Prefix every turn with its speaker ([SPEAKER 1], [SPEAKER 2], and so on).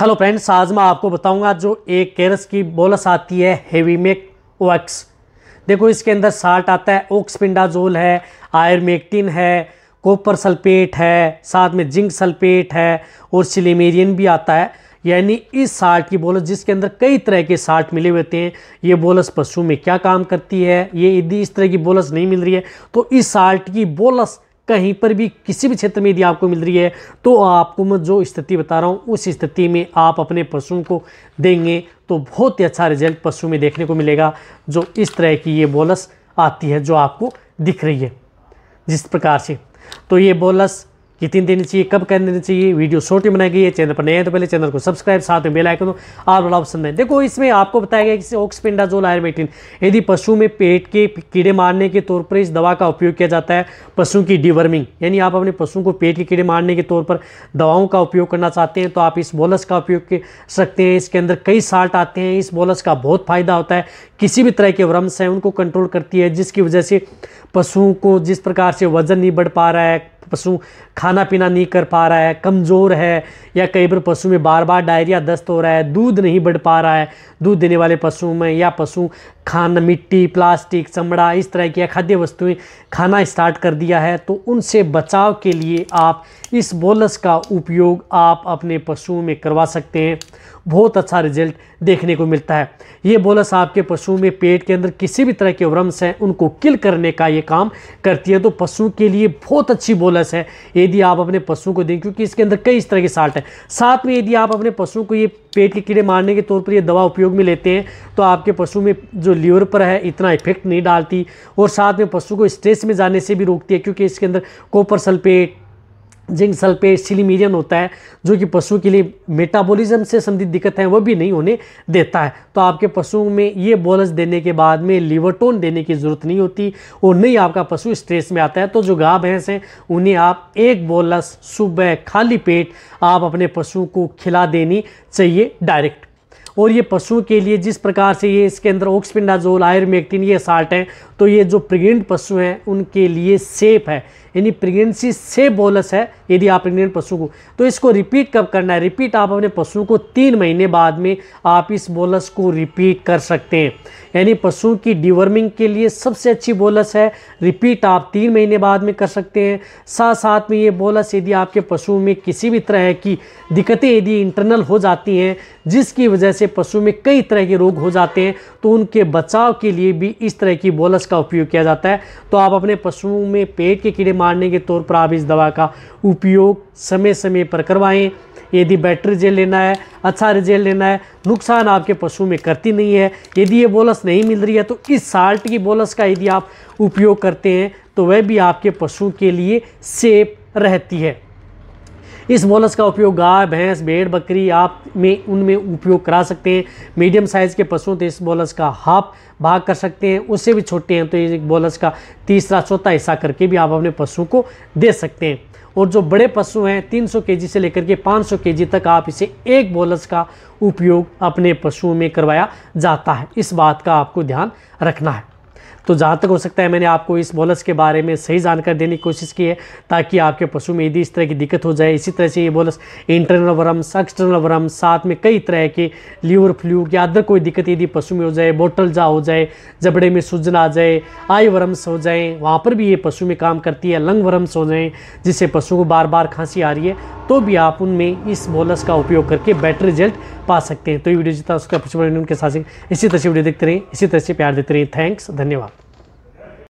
[SPEAKER 1] hello friends आज मैं आपको बताऊंगा जो एक केरस की बोलस आती है हेवी मेक ओक्स देखो इसके अंदर साल्ट आता है ओक्सपिंडाजोल है आयरमेक्टिन है कॉपर सल्फेट है साथ में जिंक सल्फेट है और सिलेमेरियन भी आता है यानी इस साल्ट की बोलस जिसके अंदर कई तरह के साल्ट मिले हुए होते हैं ये बोलस पशु में क्या काम करती है ये यदि इस तरह की बोलस नहीं मिल रही है तो इस साल्ट की बोलस कहीं पर भी किसी भी क्षेत्र में यदि आपको मिल रही है तो आपको मैं जो स्थिति बता रहा हूँ उस स्थिति में आप अपने पशुओं को देंगे तो बहुत ही अच्छा रिजल्ट पशु में देखने को मिलेगा जो इस तरह की ये बोलस आती है जो आपको दिख रही है जिस प्रकार से तो ये बोलस कितनी देनी चाहिए कब कर देनी चाहिए वीडियो शॉर्ट में बनाई गई है चैनल पर नए है तो पहले चैनल को सब्सक्राइब साथ में बेल आइकन आप बड़ा ऑप्शन है देखो इसमें आपको बताया गया कि जो आयरमेटिन यदि पशु में पेट के कीड़े मारने के तौर पर इस दवा का उपयोग किया जाता है पशु की डिवर्मिंग यानी आप अपने पशु को पेट के कीड़े मारने के तौर पर दवाओं का उपयोग करना चाहते हैं तो आप इस बोलस का उपयोग कर सकते हैं इसके अंदर कई साल्ट आते हैं इस बोलस का बहुत फायदा होता है किसी भी तरह के व्रम्स हैं उनको कंट्रोल करती है जिसकी वजह से पशुओं को जिस प्रकार से वजन नहीं बढ़ पा रहा है पशु खाना पीना नहीं कर पा रहा है कमज़ोर है या कई बार पशु में बार बार डायरिया दस्त हो रहा है दूध नहीं बढ़ पा रहा है दूध देने वाले पशु में या पशु खाना मिट्टी प्लास्टिक चमड़ा इस तरह की खाद्य वस्तुएं खाना स्टार्ट कर दिया है तो उनसे बचाव के लिए आप इस बोलस का उपयोग आप अपने पशुओं में करवा सकते हैं बहुत अच्छा रिजल्ट देखने को मिलता है ये बोलस आपके पशु में पेट के अंदर किसी भी तरह के व्रम्स हैं उनको किल करने का ये काम करती है तो पशु के लिए बहुत अच्छी बोलस है यदि आप अपने पशु को दें क्योंकि इसके अंदर कई इस तरह के साल्ट है साथ में यदि आप अपने पशु को ये पेट के कीड़े मारने के तौर पर ये दवा उपयोग में लेते हैं तो आपके पशु में जो लीवर पर है इतना इफेक्ट नहीं डालती और साथ में पशु को स्ट्रेस में जाने से भी रोकती है क्योंकि इसके अंदर copper sulphate zinc sulphate selenium होता है जो कि पशुओं के लिए मेटाबॉलिज्म से संबंधित दिक्कत है वह भी नहीं होने देता है तो आपके पशुओं में ये बोलस देने के बाद में लिवरटोन देने की ज़रूरत नहीं होती और नहीं आपका पशु स्ट्रेस में आता है तो जो गाय भैंस हैं उन्हें आप एक बोलस सुबह खाली पेट आप अपने पशु को खिला देनी चाहिए डायरेक्ट और ये पशुओं के लिए जिस प्रकार से ये इसके अंदर ऑक्सपिंडाजोल आयरमेक्टिन ये साल्ट हैं तो ये जो प्रेगनेंट पशु हैं उनके लिए सेफ है यानी प्रेगनेंसी से बोलस है यदि आप प्रेग्नेंट पशु को तो इसको रिपीट कब करना है रिपीट आप अपने पशु को तीन महीने बाद में आप इस बोलस को रिपीट कर सकते हैं यानी पशु की डिवर्मिंग के लिए सबसे अच्छी बोलस है रिपीट आप तीन महीने बाद में कर सकते हैं साथ साथ में ये बोलस यदि आपके पशु में किसी भी तरह की दिक्कतें यदि इंटरनल हो जाती हैं जिसकी वजह से पशु में कई तरह के रोग हो जाते हैं तो उनके बचाव के लिए भी इस तरह की बोलस का उपयोग किया जाता है तो आप अपने पशुओं में पेट के कीड़े मारने के तौर पर आप इस दवा का उपयोग समय समय पर करवाएं यदि बेटर रिजल्ट लेना है अच्छा रिजल्ट लेना है नुकसान आपके पशु में करती नहीं है यदि ये बोलस नहीं मिल रही है तो इस साल्ट की बोलस का यदि आप उपयोग करते हैं तो वह भी आपके पशु के लिए सेफ रहती है इस मोलस का उपयोग गाय भैंस भेड़ बकरी आप में उनमें उपयोग करा सकते हैं मीडियम साइज़ के पशुओं तो इस मोलस का हाफ भाग कर सकते हैं उससे भी छोटे हैं तो ये बोलस का तीसरा चौथा हिस्सा करके भी आप अपने पशु को दे सकते हैं और जो बड़े पशु हैं 300 केजी से लेकर के 500 केजी तक आप इसे एक बोलस का उपयोग अपने पशुओं में करवाया जाता है इस बात का आपको ध्यान रखना है तो जहाँ तक हो सकता है मैंने आपको इस बोलस के बारे में सही जानकारी देने की कोशिश की है ताकि आपके पशु में यदि इस तरह की दिक्कत हो जाए इसी तरह से ये bolus internal worms external worms साथ में कई तरह के लीवर फ्लू या अदर कोई दिक्कत यदि पशु में हो जाए बोटल जा हो जाए जबड़े में सूजन आ जाए आई वर्म्स हो जाए वहाँ पर भी ये पशु में काम करती है लंग वर्म्स हो जाए जिससे पशु को बार बार खांसी आ रही है तो भी आप उनमें इस बोलस का उपयोग करके बेटर रिजल्ट पा सकते हैं तो ये वीडियो जितना उसका उनके साथ इसी तरह से वीडियो देखते रहें इसी तरह से प्यार देते रहें थैंक्स धन्यवाद